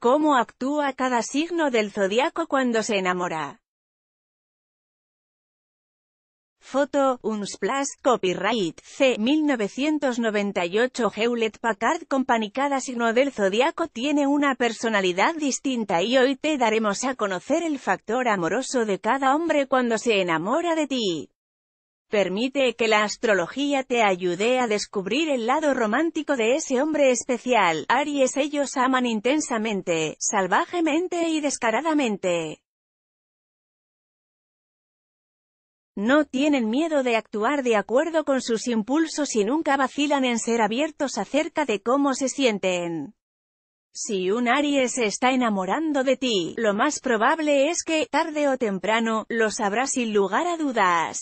¿Cómo actúa cada signo del zodiaco cuando se enamora? Foto, Unsplash, Copyright, C. 1998 Hewlett Packard Company Cada signo del zodiaco tiene una personalidad distinta y hoy te daremos a conocer el factor amoroso de cada hombre cuando se enamora de ti. Permite que la astrología te ayude a descubrir el lado romántico de ese hombre especial. Aries ellos aman intensamente, salvajemente y descaradamente. No tienen miedo de actuar de acuerdo con sus impulsos y nunca vacilan en ser abiertos acerca de cómo se sienten. Si un Aries se está enamorando de ti, lo más probable es que, tarde o temprano, lo sabrás sin lugar a dudas.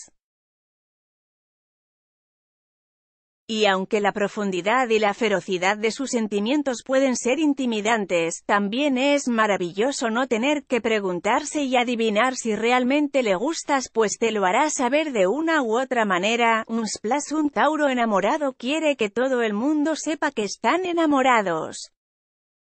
Y aunque la profundidad y la ferocidad de sus sentimientos pueden ser intimidantes, también es maravilloso no tener que preguntarse y adivinar si realmente le gustas pues te lo hará saber de una u otra manera, un splash un tauro enamorado quiere que todo el mundo sepa que están enamorados.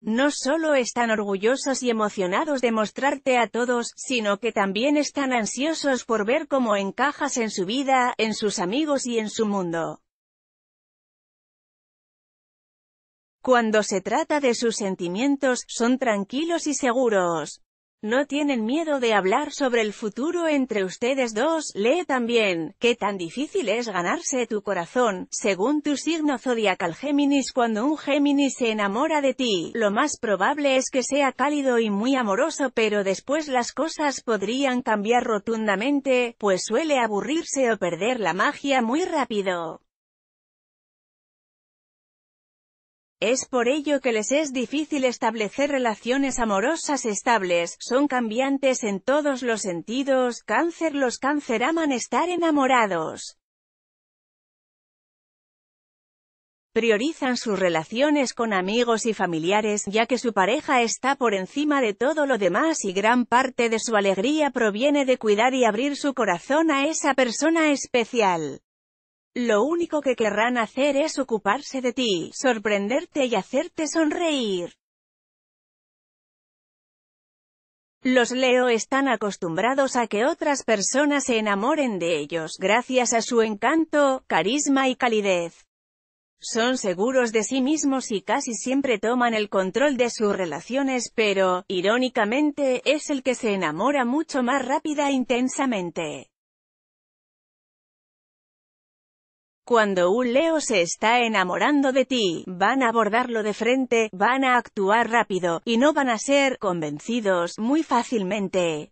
No solo están orgullosos y emocionados de mostrarte a todos, sino que también están ansiosos por ver cómo encajas en su vida, en sus amigos y en su mundo. Cuando se trata de sus sentimientos, son tranquilos y seguros. No tienen miedo de hablar sobre el futuro entre ustedes dos. Lee también, qué tan difícil es ganarse tu corazón, según tu signo zodiacal Géminis. Cuando un Géminis se enamora de ti, lo más probable es que sea cálido y muy amoroso pero después las cosas podrían cambiar rotundamente, pues suele aburrirse o perder la magia muy rápido. Es por ello que les es difícil establecer relaciones amorosas estables, son cambiantes en todos los sentidos, cáncer Los cáncer aman estar enamorados. Priorizan sus relaciones con amigos y familiares, ya que su pareja está por encima de todo lo demás y gran parte de su alegría proviene de cuidar y abrir su corazón a esa persona especial. Lo único que querrán hacer es ocuparse de ti, sorprenderte y hacerte sonreír. Los Leo están acostumbrados a que otras personas se enamoren de ellos gracias a su encanto, carisma y calidez. Son seguros de sí mismos y casi siempre toman el control de sus relaciones pero, irónicamente, es el que se enamora mucho más rápida e intensamente. Cuando un Leo se está enamorando de ti, van a abordarlo de frente, van a actuar rápido, y no van a ser convencidos muy fácilmente.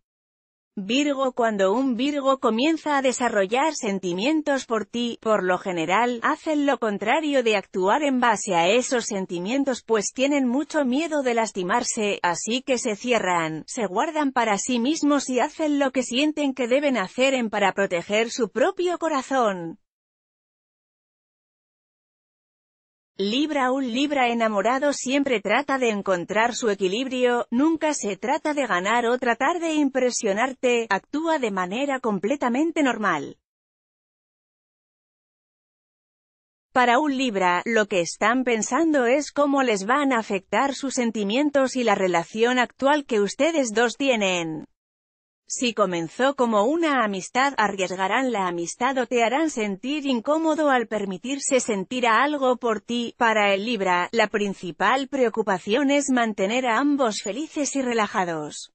Virgo Cuando un Virgo comienza a desarrollar sentimientos por ti, por lo general, hacen lo contrario de actuar en base a esos sentimientos pues tienen mucho miedo de lastimarse, así que se cierran, se guardan para sí mismos y hacen lo que sienten que deben hacer en para proteger su propio corazón. Libra un Libra enamorado siempre trata de encontrar su equilibrio, nunca se trata de ganar o tratar de impresionarte, actúa de manera completamente normal. Para un Libra, lo que están pensando es cómo les van a afectar sus sentimientos y la relación actual que ustedes dos tienen. Si comenzó como una amistad, arriesgarán la amistad o te harán sentir incómodo al permitirse sentir a algo por ti. Para el Libra, la principal preocupación es mantener a ambos felices y relajados.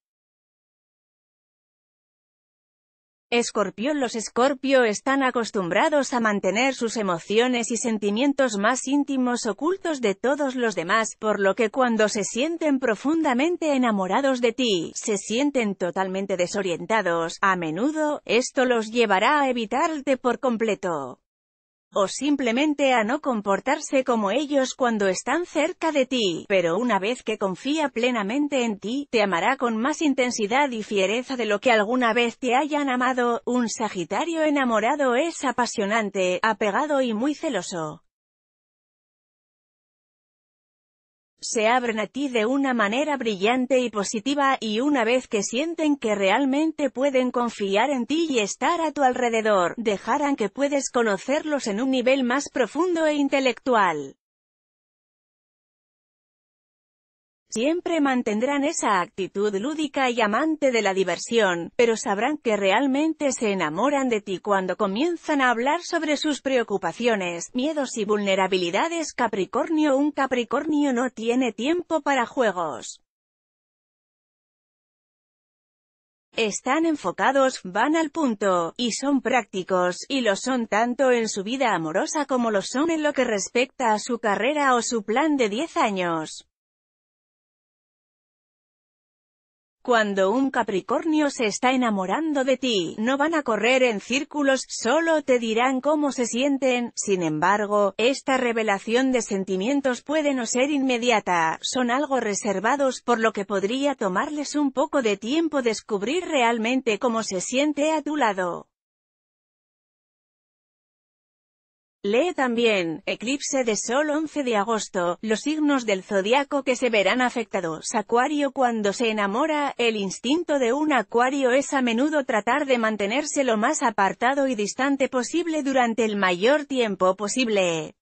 Escorpión Los Escorpión están acostumbrados a mantener sus emociones y sentimientos más íntimos ocultos de todos los demás, por lo que cuando se sienten profundamente enamorados de ti, se sienten totalmente desorientados, a menudo, esto los llevará a evitarte por completo o simplemente a no comportarse como ellos cuando están cerca de ti, pero una vez que confía plenamente en ti, te amará con más intensidad y fiereza de lo que alguna vez te hayan amado, un Sagitario enamorado es apasionante, apegado y muy celoso. se abren a ti de una manera brillante y positiva, y una vez que sienten que realmente pueden confiar en ti y estar a tu alrededor, dejarán que puedes conocerlos en un nivel más profundo e intelectual. Siempre mantendrán esa actitud lúdica y amante de la diversión, pero sabrán que realmente se enamoran de ti cuando comienzan a hablar sobre sus preocupaciones, miedos y vulnerabilidades. Capricornio Un Capricornio no tiene tiempo para juegos. Están enfocados, van al punto, y son prácticos, y lo son tanto en su vida amorosa como lo son en lo que respecta a su carrera o su plan de 10 años. Cuando un Capricornio se está enamorando de ti, no van a correr en círculos, solo te dirán cómo se sienten, sin embargo, esta revelación de sentimientos puede no ser inmediata, son algo reservados, por lo que podría tomarles un poco de tiempo descubrir realmente cómo se siente a tu lado. Lee también, eclipse de Sol 11 de agosto, los signos del zodiaco que se verán afectados. Acuario cuando se enamora, el instinto de un acuario es a menudo tratar de mantenerse lo más apartado y distante posible durante el mayor tiempo posible.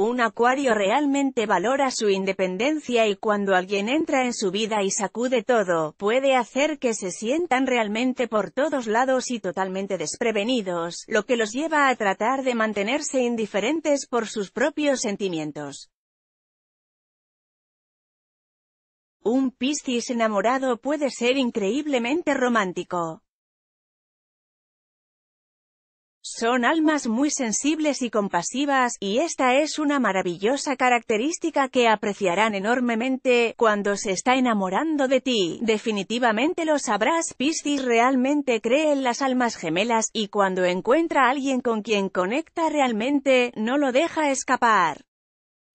Un acuario realmente valora su independencia y cuando alguien entra en su vida y sacude todo, puede hacer que se sientan realmente por todos lados y totalmente desprevenidos, lo que los lleva a tratar de mantenerse indiferentes por sus propios sentimientos. Un Piscis enamorado puede ser increíblemente romántico. Son almas muy sensibles y compasivas, y esta es una maravillosa característica que apreciarán enormemente cuando se está enamorando de ti. Definitivamente lo sabrás, Piscis realmente cree en las almas gemelas, y cuando encuentra a alguien con quien conecta realmente, no lo deja escapar.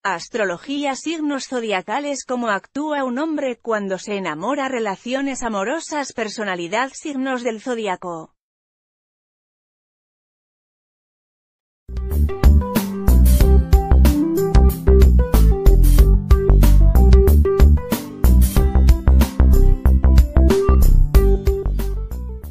Astrología Signos zodiacales Cómo actúa un hombre cuando se enamora Relaciones amorosas Personalidad Signos del zodiaco